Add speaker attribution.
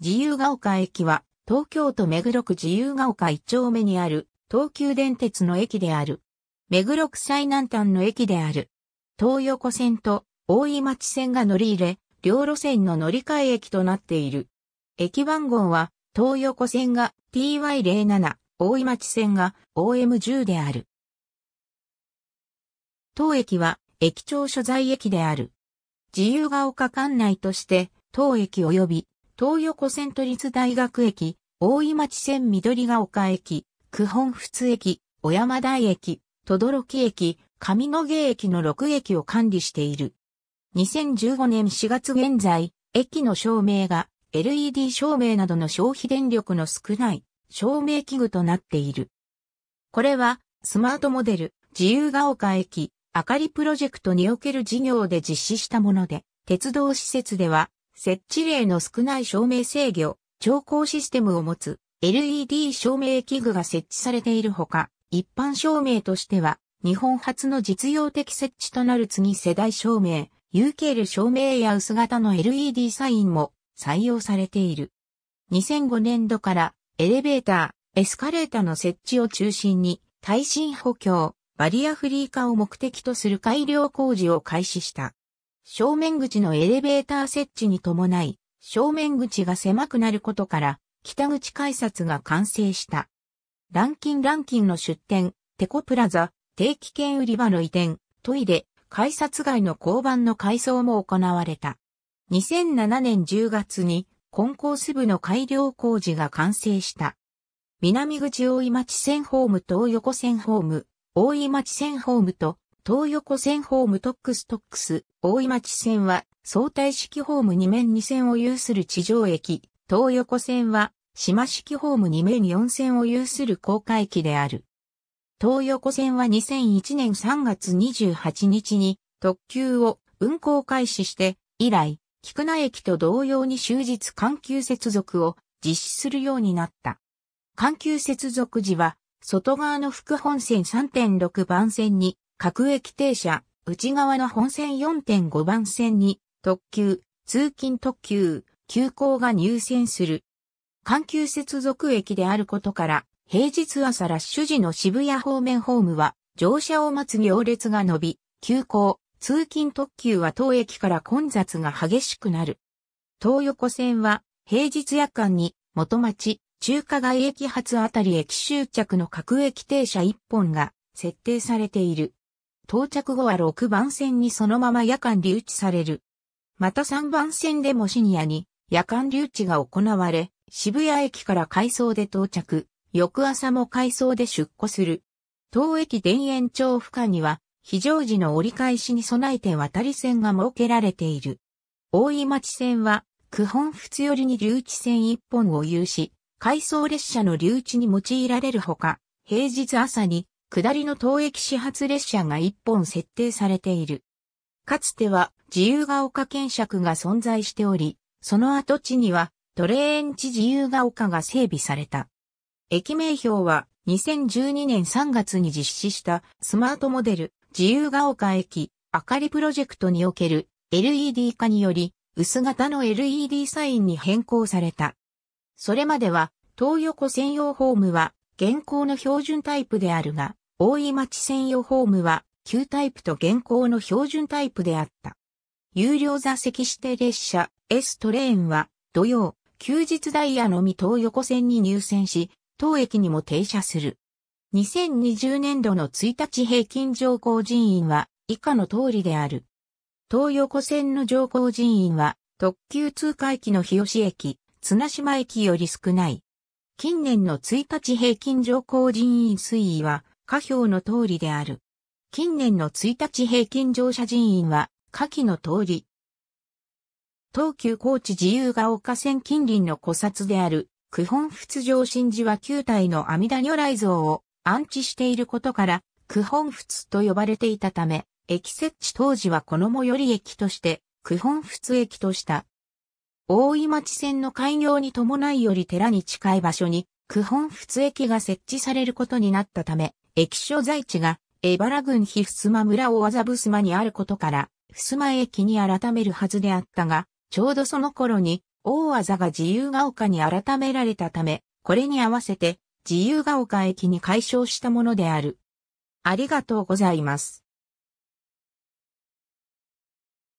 Speaker 1: 自由が丘駅は、東京都目黒区自由が丘1丁目にある、東急電鉄の駅である。目黒区最南端の駅である。東横線と大井町線が乗り入れ、両路線の乗り換え駅となっている。駅番号は、東横線が TY07、大井町線が OM10 である。当駅は、駅長所在駅である。自由が丘管内として、当駅及び東横線都立大学駅、大井町線緑ヶ丘駅、九本仏駅、小山台駅、どろき駅、上野毛駅の6駅を管理している。2015年4月現在、駅の照明が LED 照明などの消費電力の少ない照明器具となっている。これはスマートモデル自由が丘駅明かりプロジェクトにおける事業で実施したもので、鉄道施設では設置例の少ない照明制御、調光システムを持つ LED 照明器具が設置されているほか、一般照明としては日本初の実用的設置となる次世代照明、UKL 照明や薄型の LED サインも採用されている。2005年度からエレベーター、エスカレーターの設置を中心に耐震補強、バリアフリー化を目的とする改良工事を開始した。正面口のエレベーター設置に伴い、正面口が狭くなることから、北口改札が完成した。ランキンランキンの出店、テコプラザ、定期券売り場の移転、トイレ、改札外の交番の改装も行われた。2007年10月に、コンコース部の改良工事が完成した。南口大井町線ホームと大横線ホーム、大井町線ホームと東横線ホームトックストックス、大井町線は相対式ホーム2面2線を有する地上駅、東横線は島式ホーム2面4線を有する高架駅である。東横線は2001年3月28日に特急を運行開始して以来、菊名駅と同様に終日環球接続を実施するようになった。環球接続時は、外側の副本線3.6番線に各駅停車、内側の本線4.5番線に、特急、通勤特急、急行が入線する。環球接続駅であることから、平日朝ラッシュ時の渋谷方面ホームは、乗車を待つ行列が伸び、急行、通勤特急は当駅から混雑が激しくなる。東横線は、平日夜間に、元町、中華街駅発あたり駅終着の各駅停車1本が設定されている。到着後は6番線にそのまま夜間留置される。また3番線でもシニアに夜間留置が行われ、渋谷駅から改装で到着、翌朝も改装で出庫する。当駅田園町付下には、非常時の折り返しに備えて渡り線が設けられている。大井町線は、区本仏寄りに留置線一本を有し、回送列車の留置に用いられるほか、平日朝に下りの当駅始発列車が1本設定されている。かつては自由が丘検尺が存在しており、その跡地にはトレーン地自由が丘が整備された。駅名標は2012年3月に実施したスマートモデル自由が丘駅明かりプロジェクトにおける LED 化により薄型の LED サインに変更された。それまでは東横専用ホームは現行の標準タイプであるが、大井町専用ホームは旧タイプと現行の標準タイプであった。有料座席指定列車 S トレーンは土曜、休日ダイヤのみ東横線に入線し、当駅にも停車する。2020年度の1日平均乗降人員は以下の通りである。東横線の乗降人員は特急通過駅の日吉駅、綱島駅より少ない。近年の1日平均乗降人員推移は下表の通りである。近年の1日平均乗車人員は、下記の通り。東急高知自由が丘線近隣の古刹である、九本仏上神寺は9体の阿弥陀如来像を安置していることから、九本仏と呼ばれていたため、駅設置当時はこの最寄り駅として、九本仏駅とした。大井町線の開業に伴いより寺に近い場所に、九本仏駅が設置されることになったため、駅所在地が、エバラ郡非襖村大技襖にあることから、襖駅に改めるはずであったが、ちょうどその頃に、大技が自由が丘に改められたため、これに合わせて、自由が丘駅に改称したものである。ありがとうございます。